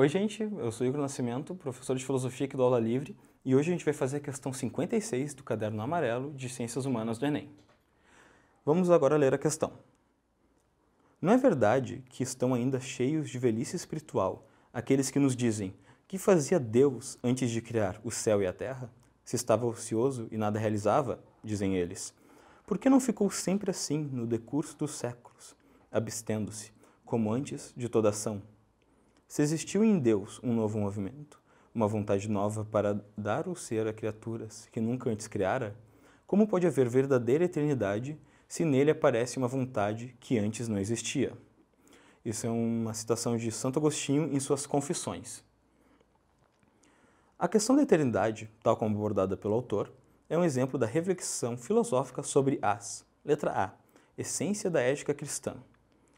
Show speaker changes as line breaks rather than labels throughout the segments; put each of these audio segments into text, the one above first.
Oi, gente. Eu sou Igor Nascimento, professor de filosofia aqui do Aula Livre, e hoje a gente vai fazer a questão 56 do caderno amarelo de Ciências Humanas do Enem. Vamos agora ler a questão. Não é verdade que estão ainda cheios de velhice espiritual aqueles que nos dizem que fazia Deus antes de criar o céu e a terra? Se estava ocioso e nada realizava, dizem eles. Por que não ficou sempre assim no decurso dos séculos, abstendo-se, como antes, de toda ação? Se existiu em Deus um novo movimento, uma vontade nova para dar o ser a criaturas que nunca antes criara, como pode haver verdadeira eternidade se nele aparece uma vontade que antes não existia? Isso é uma citação de Santo Agostinho em suas Confissões. A questão da eternidade, tal como abordada pelo autor, é um exemplo da reflexão filosófica sobre as. Letra A, essência da ética cristã.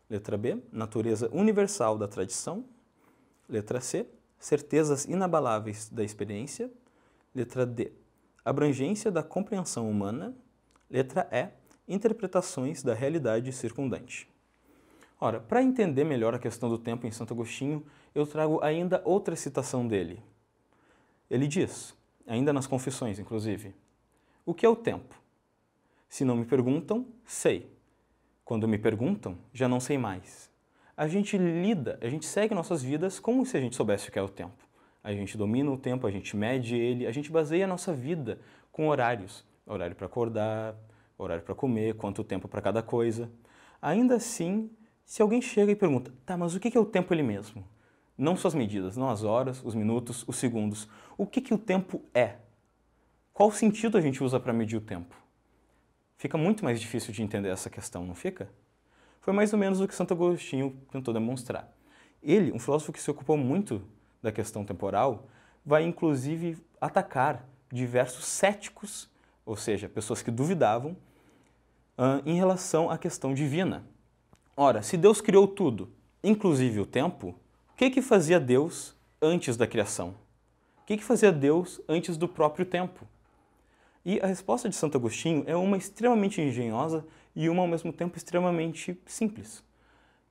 Letra B, natureza universal da tradição Letra C, certezas inabaláveis da experiência. Letra D, abrangência da compreensão humana. Letra E, interpretações da realidade circundante. Ora, para entender melhor a questão do tempo em Santo Agostinho, eu trago ainda outra citação dele. Ele diz, ainda nas Confissões, inclusive, o que é o tempo? Se não me perguntam, sei. Quando me perguntam, já não sei mais a gente lida, a gente segue nossas vidas como se a gente soubesse o que é o tempo. A gente domina o tempo, a gente mede ele, a gente baseia a nossa vida com horários. Horário para acordar, horário para comer, quanto tempo para cada coisa. Ainda assim, se alguém chega e pergunta, tá, mas o que é o tempo ele mesmo? Não suas medidas, não as horas, os minutos, os segundos. O que, que o tempo é? Qual sentido a gente usa para medir o tempo? Fica muito mais difícil de entender essa questão, não fica? Foi mais ou menos o que Santo Agostinho tentou demonstrar. Ele, um filósofo que se ocupou muito da questão temporal, vai inclusive atacar diversos céticos, ou seja, pessoas que duvidavam, ah, em relação à questão divina. Ora, se Deus criou tudo, inclusive o tempo, o que, que fazia Deus antes da criação? O que, que fazia Deus antes do próprio tempo? E a resposta de Santo Agostinho é uma extremamente engenhosa e uma ao mesmo tempo extremamente simples. O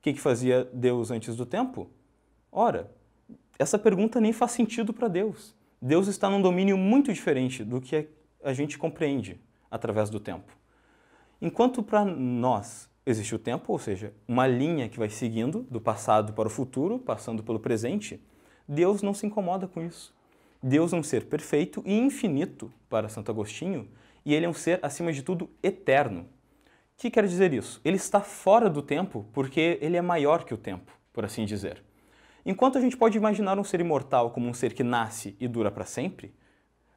que, que fazia Deus antes do tempo? Ora, essa pergunta nem faz sentido para Deus. Deus está num domínio muito diferente do que a gente compreende através do tempo. Enquanto para nós existe o tempo, ou seja, uma linha que vai seguindo do passado para o futuro, passando pelo presente, Deus não se incomoda com isso. Deus é um ser perfeito e infinito para Santo Agostinho, e ele é um ser, acima de tudo, eterno que quer dizer isso? Ele está fora do tempo porque ele é maior que o tempo, por assim dizer. Enquanto a gente pode imaginar um ser imortal como um ser que nasce e dura para sempre,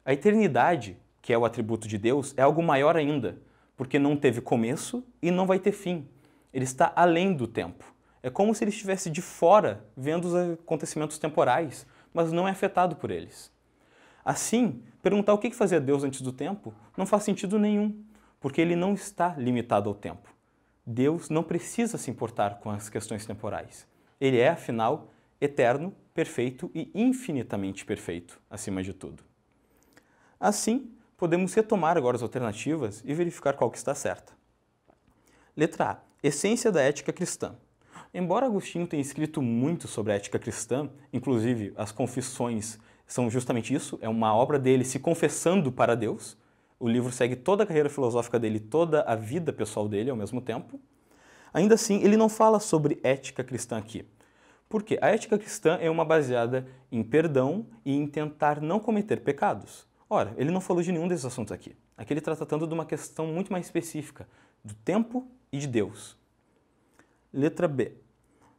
a eternidade, que é o atributo de Deus, é algo maior ainda, porque não teve começo e não vai ter fim. Ele está além do tempo. É como se ele estivesse de fora vendo os acontecimentos temporais, mas não é afetado por eles. Assim, perguntar o que fazia Deus antes do tempo não faz sentido nenhum, porque ele não está limitado ao tempo. Deus não precisa se importar com as questões temporais. Ele é, afinal, eterno, perfeito e infinitamente perfeito, acima de tudo. Assim, podemos retomar agora as alternativas e verificar qual que está certa. Letra A. Essência da ética cristã. Embora Agostinho tenha escrito muito sobre a ética cristã, inclusive as confissões são justamente isso, é uma obra dele se confessando para Deus, o livro segue toda a carreira filosófica dele, toda a vida pessoal dele ao mesmo tempo. Ainda assim, ele não fala sobre ética cristã aqui. Por quê? A ética cristã é uma baseada em perdão e em tentar não cometer pecados. Ora, ele não falou de nenhum desses assuntos aqui. Aqui ele está tratando de uma questão muito mais específica, do tempo e de Deus. Letra B.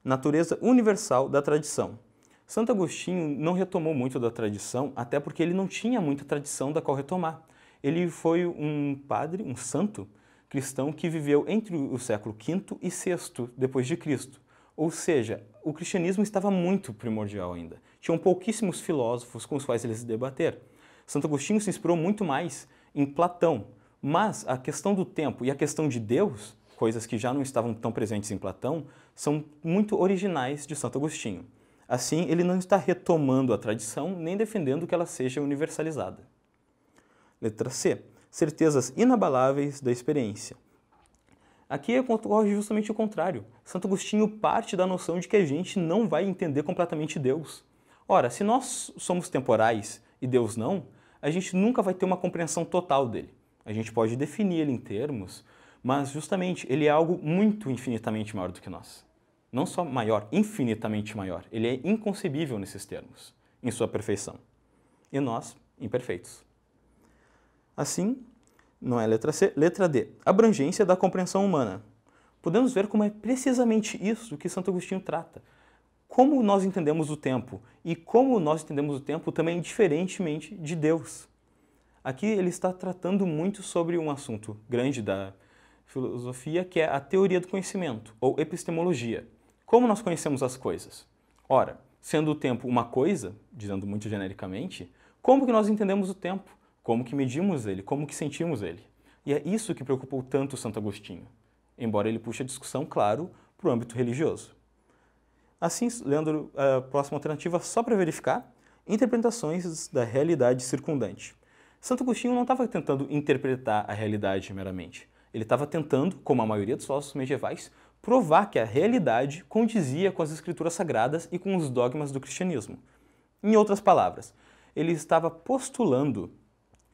Natureza universal da tradição. Santo Agostinho não retomou muito da tradição, até porque ele não tinha muita tradição da qual retomar ele foi um padre, um santo cristão que viveu entre o século V e VI depois de Cristo. Ou seja, o cristianismo estava muito primordial ainda. Tinham pouquíssimos filósofos com os quais ele se debater. Santo Agostinho se inspirou muito mais em Platão, mas a questão do tempo e a questão de Deus, coisas que já não estavam tão presentes em Platão, são muito originais de Santo Agostinho. Assim, ele não está retomando a tradição nem defendendo que ela seja universalizada. Letra C. Certezas inabaláveis da experiência. Aqui ocorre justamente o contrário. Santo Agostinho parte da noção de que a gente não vai entender completamente Deus. Ora, se nós somos temporais e Deus não, a gente nunca vai ter uma compreensão total dele. A gente pode definir ele em termos, mas justamente ele é algo muito infinitamente maior do que nós. Não só maior, infinitamente maior. Ele é inconcebível nesses termos, em sua perfeição. E nós, imperfeitos. Assim, não é letra C, letra D. Abrangência da compreensão humana. Podemos ver como é precisamente isso que Santo Agostinho trata. Como nós entendemos o tempo e como nós entendemos o tempo também diferentemente de Deus. Aqui ele está tratando muito sobre um assunto grande da filosofia, que é a teoria do conhecimento, ou epistemologia. Como nós conhecemos as coisas? Ora, sendo o tempo uma coisa, dizendo muito genericamente, como que nós entendemos o tempo? Como que medimos ele? Como que sentimos ele? E é isso que preocupou tanto Santo Agostinho, embora ele puxe a discussão, claro, para o âmbito religioso. Assim, Leandro, a próxima alternativa, só para verificar, interpretações da realidade circundante. Santo Agostinho não estava tentando interpretar a realidade meramente. Ele estava tentando, como a maioria dos filósofos medievais, provar que a realidade condizia com as escrituras sagradas e com os dogmas do cristianismo. Em outras palavras, ele estava postulando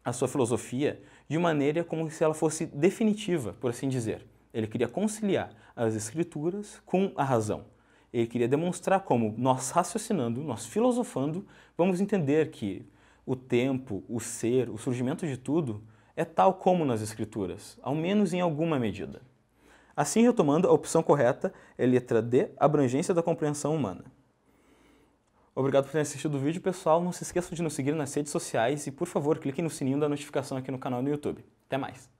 a sua filosofia de maneira como se ela fosse definitiva, por assim dizer. Ele queria conciliar as escrituras com a razão. Ele queria demonstrar como nós raciocinando, nós filosofando, vamos entender que o tempo, o ser, o surgimento de tudo é tal como nas escrituras, ao menos em alguma medida. Assim, retomando, a opção correta é letra D, abrangência da compreensão humana. Obrigado por ter assistido o vídeo, pessoal. Não se esqueçam de nos seguir nas redes sociais e, por favor, cliquem no sininho da notificação aqui no canal no YouTube. Até mais!